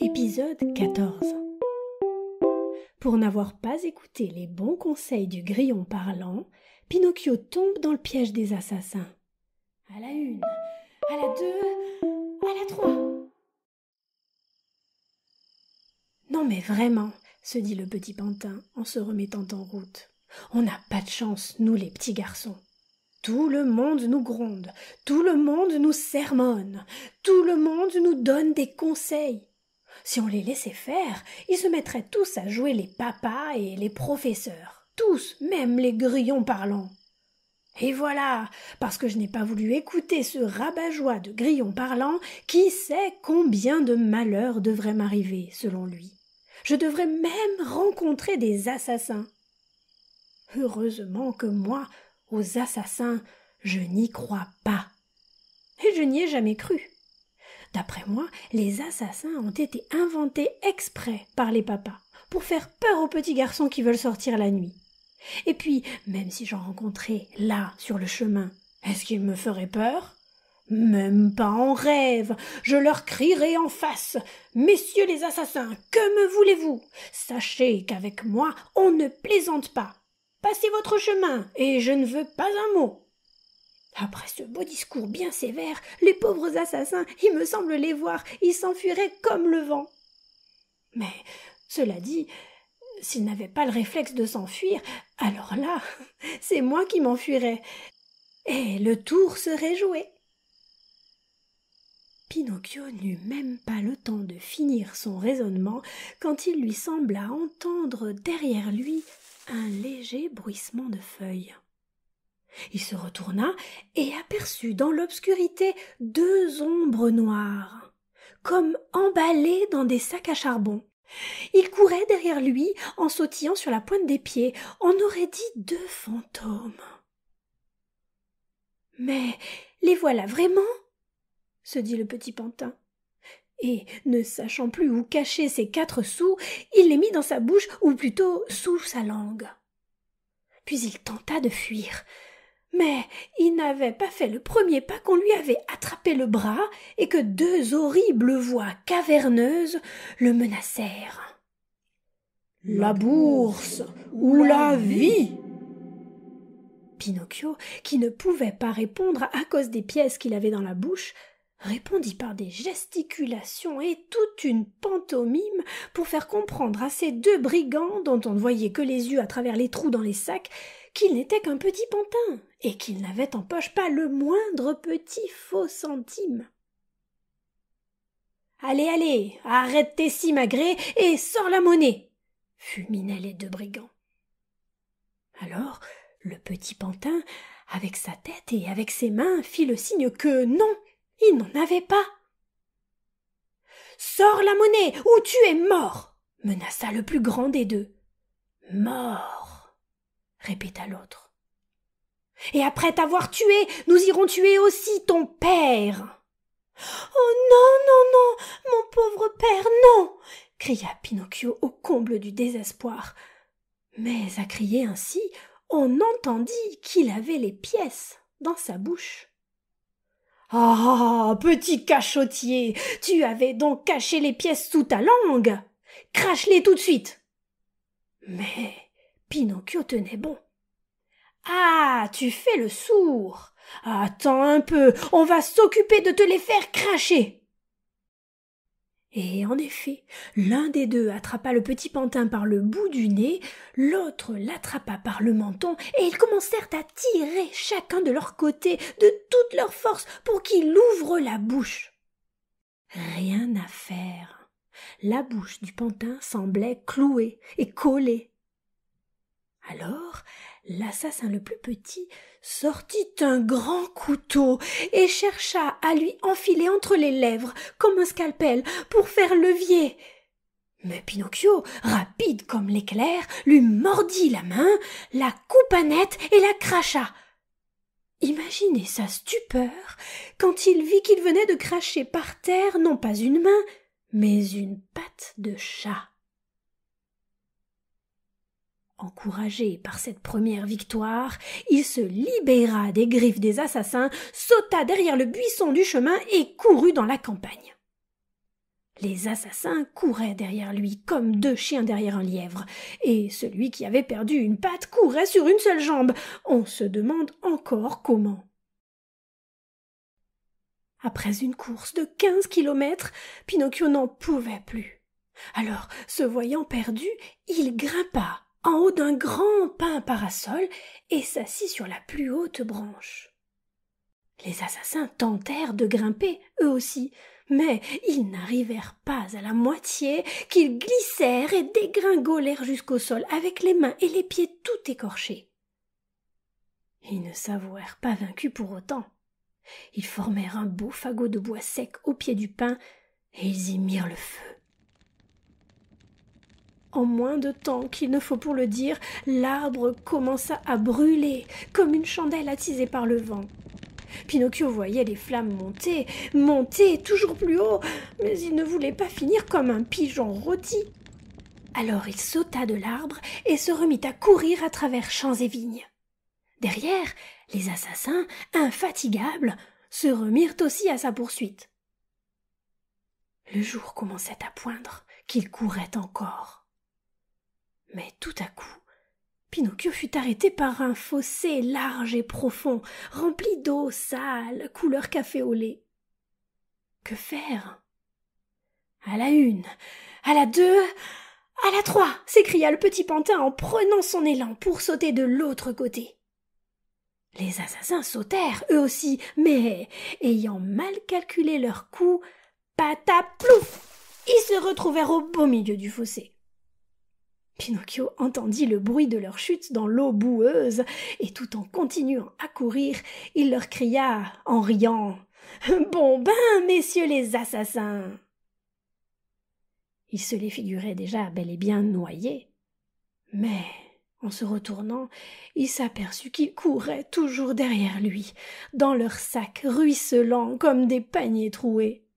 Épisode 14 Pour n'avoir pas écouté les bons conseils du grillon parlant, Pinocchio tombe dans le piège des assassins. À la une, à la deux, à la trois. Non mais vraiment, se dit le petit pantin en se remettant en route. On n'a pas de chance, nous les petits garçons. Tout le monde nous gronde, tout le monde nous sermonne, tout le monde nous donne des conseils, si on les laissait faire, ils se mettraient tous à jouer les papas et les professeurs, tous, même les grillons parlants. Et voilà, parce que je n'ai pas voulu écouter ce rabat-joie de grillons parlants, qui sait combien de malheurs devraient m'arriver, selon lui. Je devrais même rencontrer des assassins. Heureusement que moi, aux assassins, je n'y crois pas. Et je n'y ai jamais cru. D'après moi, les assassins ont été inventés exprès par les papas, pour faire peur aux petits garçons qui veulent sortir la nuit. Et puis, même si j'en rencontrais là, sur le chemin, est-ce qu'ils me feraient peur Même pas en rêve. Je leur crierai en face. Messieurs les assassins, que me voulez-vous Sachez qu'avec moi, on ne plaisante pas. Passez votre chemin, et je ne veux pas un mot. Après ce beau discours bien sévère, les pauvres assassins, il me semble les voir, ils s'enfuiraient comme le vent. Mais, cela dit, s'ils n'avaient pas le réflexe de s'enfuir, alors là, c'est moi qui m'enfuirais. Et le tour serait joué. Pinocchio n'eut même pas le temps de finir son raisonnement quand il lui sembla entendre derrière lui un léger bruissement de feuilles. Il se retourna et aperçut dans l'obscurité deux ombres noires, comme emballées dans des sacs à charbon. Il courait derrière lui en sautillant sur la pointe des pieds. On aurait dit deux fantômes. Mais les voilà vraiment se dit le petit pantin. Et, ne sachant plus où cacher ses quatre sous, il les mit dans sa bouche, ou plutôt sous sa langue. Puis il tenta de fuir, mais il n'avait pas fait le premier pas qu'on lui avait attrapé le bras et que deux horribles voix caverneuses le menacèrent. La bourse ou la vie Pinocchio, qui ne pouvait pas répondre à cause des pièces qu'il avait dans la bouche, répondit par des gesticulations et toute une pantomime pour faire comprendre à ces deux brigands, dont on ne voyait que les yeux à travers les trous dans les sacs, qu'il n'était qu'un petit pantin, et qu'il n'avait en poche pas le moindre petit faux centime. Allez, allez, arrête tes simagrées et sors la monnaie fuminaient les deux brigands. Alors, le petit pantin, avec sa tête et avec ses mains, fit le signe que non, il n'en avait pas. Sors la monnaie ou tu es mort menaça le plus grand des deux. Mort répéta l'autre. Et après t'avoir tué, nous irons tuer aussi ton père. Oh non, non, non, mon pauvre père, non cria Pinocchio au comble du désespoir. Mais à crier ainsi, on entendit qu'il avait les pièces dans sa bouche. Ah, petit cachotier, tu avais donc caché les pièces sous ta langue. Crache-les tout de suite. Mais Pinocchio tenait bon. Ah. Tu fais le sourd. Attends un peu. On va s'occuper de te les faire cracher. Et en effet, l'un des deux attrapa le petit pantin par le bout du nez, l'autre l'attrapa par le menton, et ils commencèrent à tirer chacun de leur côté, de toute leur force, pour qu'il ouvre la bouche. Rien à faire. La bouche du pantin semblait clouée et collée, alors l'assassin le plus petit sortit un grand couteau et chercha à lui enfiler entre les lèvres comme un scalpel pour faire levier. Mais Pinocchio, rapide comme l'éclair, lui mordit la main, la coupa net et la cracha. Imaginez sa stupeur quand il vit qu'il venait de cracher par terre non pas une main, mais une patte de chat. Encouragé par cette première victoire, il se libéra des griffes des assassins, sauta derrière le buisson du chemin et courut dans la campagne. Les assassins couraient derrière lui comme deux chiens derrière un lièvre, et celui qui avait perdu une patte courait sur une seule jambe. On se demande encore comment. Après une course de quinze kilomètres, Pinocchio n'en pouvait plus. Alors, se voyant perdu, il grimpa en haut d'un grand pin parasol et s'assit sur la plus haute branche. Les assassins tentèrent de grimper, eux aussi, mais ils n'arrivèrent pas à la moitié qu'ils glissèrent et dégringolèrent jusqu'au sol avec les mains et les pieds tout écorchés. Ils ne s'avouèrent pas vaincus pour autant. Ils formèrent un beau fagot de bois sec au pied du pin et ils y mirent le feu. En moins de temps qu'il ne faut pour le dire, l'arbre commença à brûler comme une chandelle attisée par le vent. Pinocchio voyait les flammes monter, monter toujours plus haut, mais il ne voulait pas finir comme un pigeon rôti. Alors il sauta de l'arbre et se remit à courir à travers champs et vignes. Derrière, les assassins, infatigables, se remirent aussi à sa poursuite. Le jour commençait à poindre, qu'il courait encore. Mais tout à coup, Pinocchio fut arrêté par un fossé large et profond, rempli d'eau sale, couleur café au lait. Que faire À la une, à la deux, à la trois s'écria le petit pantin en prenant son élan pour sauter de l'autre côté. Les assassins sautèrent, eux aussi, mais, ayant mal calculé leur coup, pataplouf Ils se retrouvèrent au beau milieu du fossé. Pinocchio entendit le bruit de leur chute dans l'eau boueuse, et tout en continuant à courir, il leur cria, en riant. Bon bain, messieurs les assassins. Il se les figurait déjà bel et bien noyés. Mais, en se retournant, il s'aperçut qu'ils couraient toujours derrière lui, dans leurs sacs ruisselants comme des paniers troués.